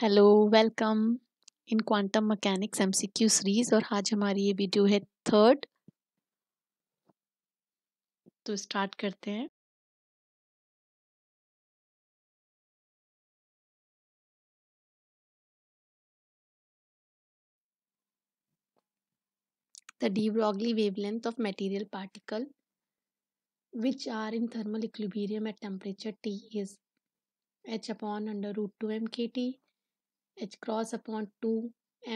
Hello welcome in quantum mechanics MCQ series और आज हमारी ये वीडियो है थर्ड तो स्टार्ट करते हैं the de Broglie wavelength of material particle which are in thermal equilibrium at temperature T is h upon under root two m k T h cross upon 2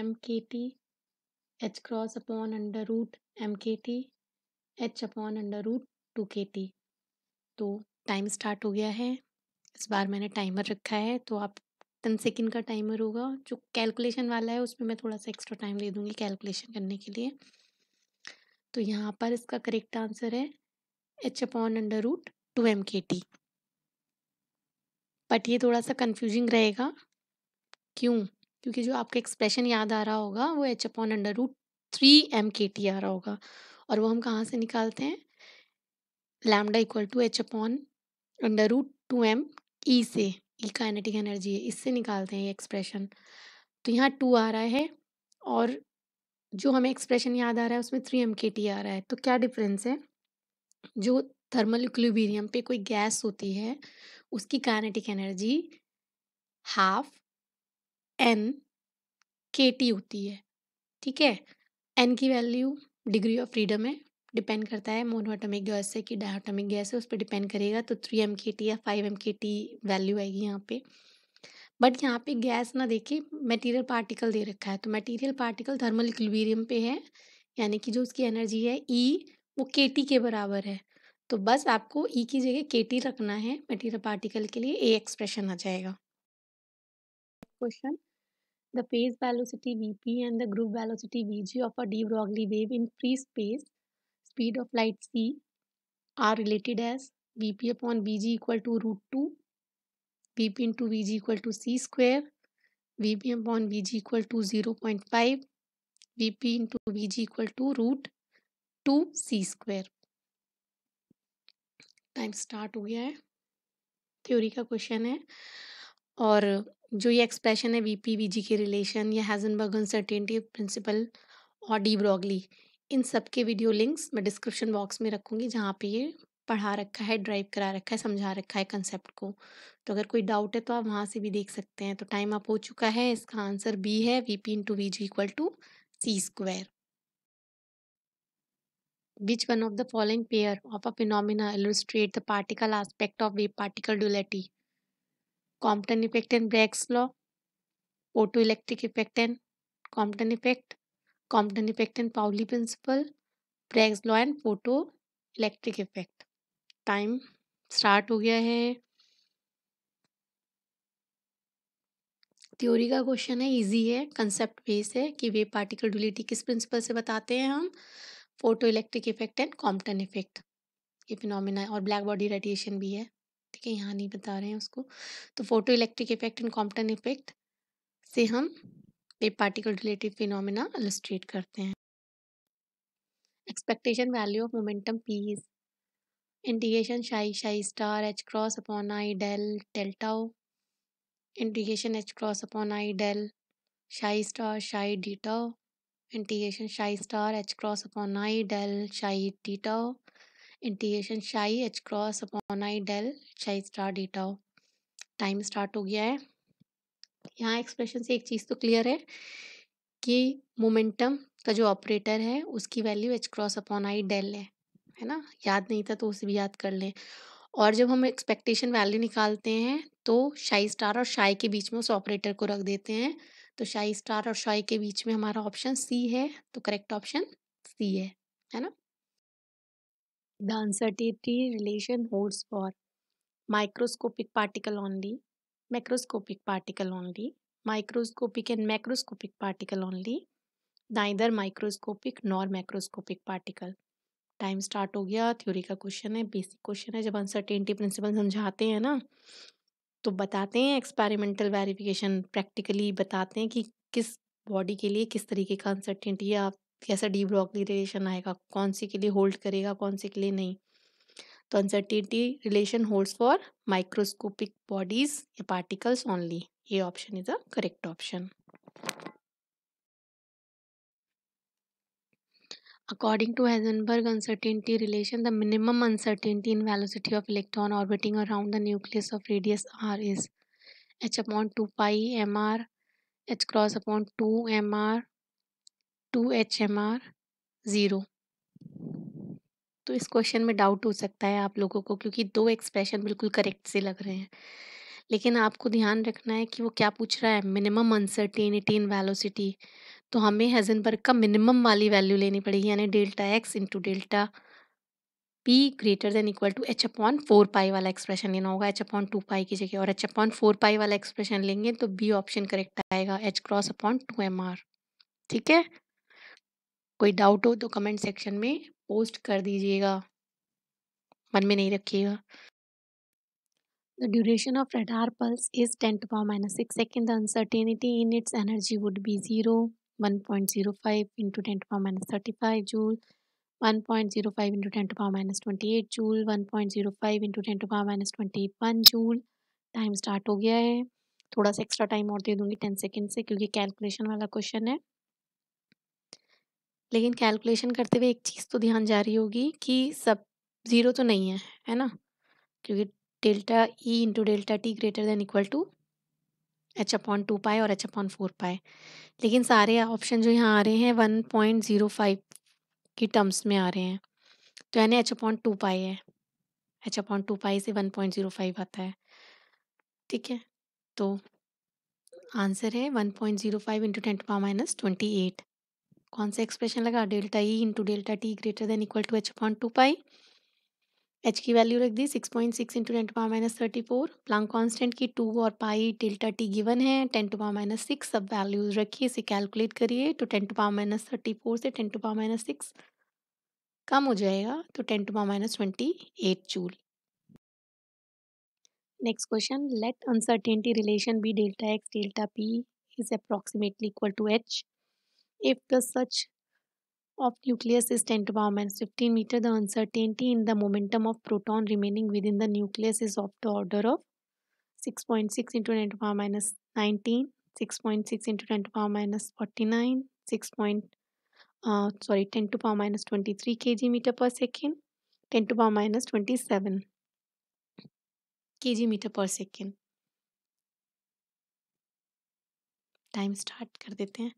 mkt h cross upon under root mkt h upon under root 2kt तो time start हो गया है इस बार मैंने timer रखा है तो आप टेन सेकेंड का टाइमर होगा जो कैलकुलेशन वाला है उसमें मैं थोड़ा सा एक्स्ट्रा टाइम दे दूँगी कैलकुलेशन करने के लिए तो यहाँ पर इसका करेक्ट आंसर है h upon under root two m k T but ये थोड़ा सा कन्फ्यूजिंग रहेगा क्यों क्योंकि जो आपका एक्सप्रेशन याद आ रहा होगा वो h upon under root three m k T आ रहा होगा और वो हम कहाँ से निकालते हैं lambda equal to h upon under root two m E से ई काइनेटिक एनर्जी है इससे निकालते हैं ये एक्सप्रेशन तो यहाँ टू आ रहा है और जो हमें एक्सप्रेशन याद आ रहा है उसमें थ्री एम के टी आ रहा है तो क्या डिफरेंस है जो थर्मल इक्लिबीरियम पे कोई गैस होती है उसकी kinetic energy half n k T होती है ठीक है एन की वैल्यू डिग्री ऑफ फ्रीडम है डिपेंड करता है मोनोटोमिक गैस है कि डायोटॉमिक गैस है उस पर डिपेंड करेगा तो थ्री एम के टी या five m k T value आएगी यहाँ पे बट यहाँ पे गैस ना देखे मटेरियल पार्टिकल दे रखा है तो मटेरियल पार्टिकल थर्मल इक्विलिब्रियम पे है यानी कि जो उसकी एनर्जी है ई e, वो के टी के बराबर है तो बस आपको ई e की जगह के टी रखना है मटीरियल पार्टिकल के लिए ए एक्सप्रेशन आ जाएगा question. The phase velocity Vp and the group velocity Vg of a de Broglie wave in free space, speed of light c, are related as Vp upon Vg equal to root 2, Vp into Vg equal to c square, Vp upon Vg equal to 0 0.5, Vp into Vg equal to root 2 c square. Time start हो गया है theory का question है और जो ये expression है VP जी के रिलेशन या बर्ग अनसर्टेनिटी प्रिंसिपल और डी ब्रॉगली इन सब के वीडियो लिंक्स मैं डिस्क्रिप्शन बॉक्स में रखूँगी जहाँ पे ये पढ़ा रखा है ड्राइव करा रखा है समझा रखा है कंसेप्ट को तो अगर कोई डाउट है तो आप वहाँ से भी देख सकते हैं तो टाइम आप हो चुका है इसका आंसर बी है v p into v g equal to c square which one of the following pair of a phenomena illustrate the particle aspect of wave particle duality? Compton effect and Bragg's law photo electric effect and Compton effect Compton effect and Pauli principle Bragg's law and photo electric effect time start हो गया है theory का question है easy है concept base है कि वे particle डुलिटी किस principal से बताते हैं हम photo electric effect and Compton effect ये फिनोमिना और ब्लैक बॉडी रेडिएशन भी है के यहाँ नहीं बता रहे हैं उसको तो photo electric effect and Compton effect से हम ये पार्टिकल रिलेटिव फिनोमिना अलस्ट्रेट करते हैं expectation value of momentum p is integration psi psi star h cross upon i del del tau integration h cross upon i del psi star psi d tau integration psi star h cross upon i del psi d tau integration psi h cross upon i del psi star data time start हो गया है यहाँ expression से एक चीज़ तो clear है कि momentum का जो ऑपरेटर है उसकी value h cross upon i del है है ना याद नहीं था तो उसे भी याद कर लें और जब हम एक्सपेक्टेशन वैल्यू निकालते हैं तो शाई स्टार और शाई के बीच में उस ऑपरेटर को रख देते हैं तो शाई स्टार और शाई के बीच में हमारा ऑप्शन सी है तो करेक्ट ऑप्शन सी है है ना The uncertainty relation holds for microscopic particle only, macroscopic particle only, microscopic and macroscopic particle only, neither microscopic nor macroscopic particle. Time start हो गया थ्योरी का क्वेश्चन है बेसिक क्वेश्चन है जब अनसर्टेनिटी प्रिंसिपल समझाते हैं ना तो बताते हैं एक्सपेरिमेंटल वेरिफिकेशन प्रैक्टिकली बताते हैं कि किस बॉडी के लिए किस तरीके का अनसर्टेनिटी है आप कैसा डी ब्रोकली रिलेशन आएगा कौन सी के लिए होल्ड करेगा कौन सी के लिए नहीं तो uncertainty relation hold for microscopic bodies या पार्टिकल्स ओनली ये option is a correct option according to Heisenberg uncertainty relation the minimum uncertainty in velocity of electron orbiting around the nucleus of radius r is h upon two pi m r h cross upon two m r two h m r zero तो इस question में doubt हो सकता है आप लोगों को क्योंकि दो एक्सप्रेशन बिल्कुल करेक्ट से लग रहे हैं लेकिन आपको ध्यान रखना है कि वो क्या पूछ रहा है मिनिमम अनसर्टेनिटी इन वेलोसिटी तो हमें हेजनबर्ग का मिनिमम वाली वैल्यू लेनी पड़ेगी यानी delta x into delta p greater than equal to h upon four pi वाला एक्सप्रेशन लेना होगा एच अपॉन टू पाई की जगह और एच अपॉन फोर पाई वाला एक्सप्रेशन लेंगे तो बी ऑप्शन करेक्ट आएगा h cross upon two m r ठीक है कोई डाउट हो तो कमेंट सेक्शन में पोस्ट कर दीजिएगा मन में नहीं रखिएगा the duration of radar pulse is ten to power minus six second the uncertainty in its energy would be zero one point zero five into ten to power minus thirty five joule one point zero five into ten to power minus twenty eight joule one point zero five into ten to power minus twenty one joule time start हो गया है थोड़ा सा extra time और दे दूंगी ten second से क्योंकि calculation वाला क्वेश्चन है लेकिन कैलकुलेशन करते हुए एक चीज़ तो ध्यान जा रही होगी कि सब ज़ीरो तो नहीं है है ना क्योंकि delta E e into delta t greater than equal to h upon two pi और एच अपॉन फोर पाए लेकिन सारे ऑप्शन जो यहाँ आ रहे हैं वन पॉइंट ज़ीरो फाइव की टर्म्स में आ रहे हैं तो यानी एच अपॉन टू पाए है एच अपॉन टू पाए से वन पॉइंट ज़ीरो फाइव आता है ठीक है तो आंसर है one point zero five into ten power minus twenty eight कौन सा एक्सप्रेशन लगा delta E e into delta t greater than equal to h point two pi h की वैल्यू रख दी six point six into ten to power minus thirty four Planck constant की two और pi delta t given है ten to power minus six सब values रखिए इसे calculate करिए तो ten to power minus thirty four से ten to power minus six कम हो जाएगा तो ten to power minus twenty eight joule next question let uncertainty relation be delta x delta p is approximately equal to h if the such of nucleus is 10 to power minus 15 meter the uncertainty in the momentum of proton remaining within the nucleus is of the order of 6.6 .6 into 10 to power minus 19 6.6 .6 into 10 to power minus 49 6. Point, uh, sorry 10 to power minus 23 kg meter per second 10 to power minus 27 kg meter per second time start कर देते हैं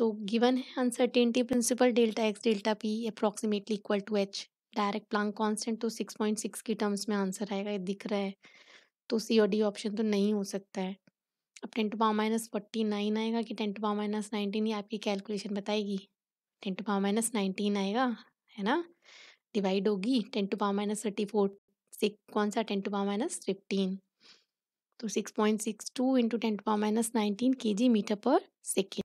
तो given है uncertainty principle delta x delta p approximately equal to h direct Planck constant तो six point six की terms में answer आएगा ये दिख रहा है तो सी और डी ऑप्शन तो नहीं हो सकता है अब ten to power minus forty nine आएगा कि ten to power minus nineteen ये आपकी कैलकुलेशन बताएगी ten to power minus nineteen आएगा है ना डिवाइड होगी ten to power minus thirty four six कौन सा ten to power minus fifteen तो six point six two into ten to power minus nineteen k g meter per second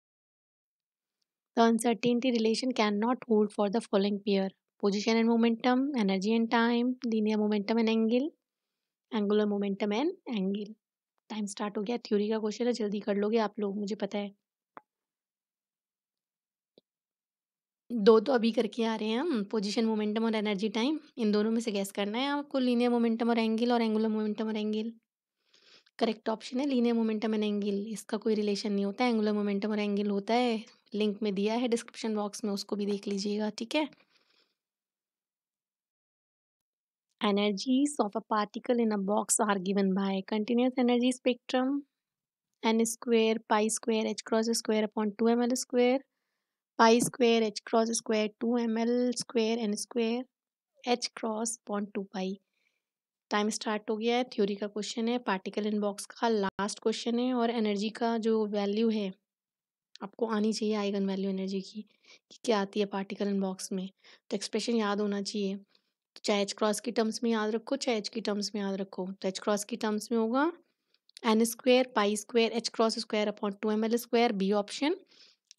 The uncertainty relation cannot hold for the following pair position and momentum, energy and time, linear momentum and angle, angular momentum and angle. Time start हो गया theory का question है जल्दी कर लोगे आप लोग मुझे पता है दो तो अभी करके आ रहे हैं हम पोजिशन मोमेंटम और एनर्जी टाइम इन दोनों में से गैस करना है आपको लीनियर मोमेंटम और एंगल और एंगुलर मोमेंटम और एंगल करेक्ट ऑप्शन है लीनियर मोमेंटम एंड एंगल इसका कोई रिलेशन नहीं होता एंगुलर मोमेंटम और एंगल होता है लिंक में दिया है डिस्क्रिप्शन बॉक्स में उसको भी देख लीजिएगा ठीक है energies of a particle in a box are given by continuous energy spectrum n square pi square h cross square upon two m l square pi square h cross square two m l square n square h cross point two pi time start हो गया है theory का question है particle in box का last question है और energy का जो वैल्यू है आपको आनी चाहिए आइगन वैल्यू एनर्जी की कि क्या आती है पार्टिकल इन बॉक्स में तो एक्सप्रेशन याद होना चाहिए तो चाहे एच क्रॉस की टर्म्स में याद रखो चाहे एच की टर्म्स में याद रखो तो एच क्रॉस की टर्म्स में होगा n square pi square h cross square upon two m l square B option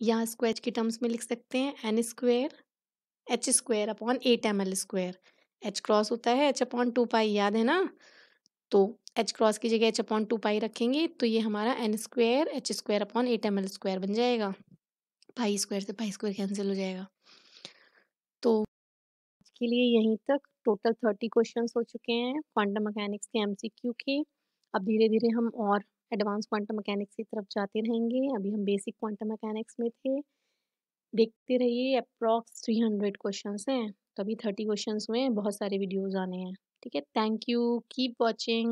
यहाँ इसको एच की टर्म्स में लिख सकते हैं n square h square upon eight m l square h cross होता है एच अपॉन टू पाई याद है ना तो एच क्रॉस की जगह एच अपॉन टू पाई रखेंगे तो ये हमारा n square h square upon eight m l square बन जाएगा पाई स्क्वायर से पाई स्क्वायर कैंसिल हो जाएगा तो आज के लिए यहीं तक टोटल थर्टी क्वेश्चंस हो चुके हैं क्वांटम मैकेनिक्स के एमसीक्यू के अब धीरे धीरे हम और एडवांस क्वांटम मैकेनिक्स की तरफ जाते रहेंगे अभी हम बेसिक क्वांटम मैकेनिक्स में थे देखते रहिए अप्रॉक्स थ्री हंड्रेड क्वेश्चन हैं तो अभी थर्टी क्वेश्चन हुए हैं बहुत सारे वीडियोज़ आने हैं ठीक है थैंक यू कीप वॉचिंग